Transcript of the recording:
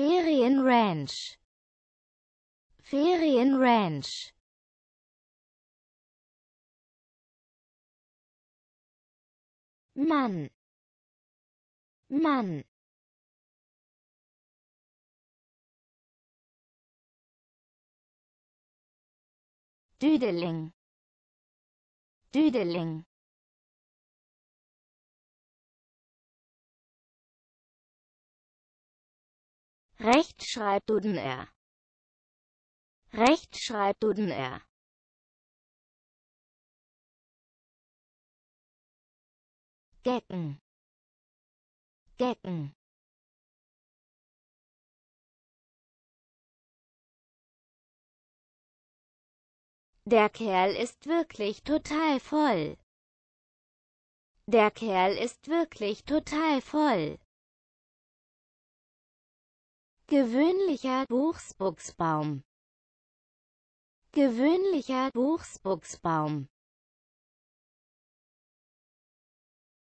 Ferienranch Ferienranch Mann Mann Düdeling Düdeling Recht schreibt Duden R. Gecken. Gecken. Der Kerl ist wirklich total voll. Der Kerl ist wirklich total voll gewöhnlicher Buchsbuchsbaum gewöhnlicher Buchsbuchsbaum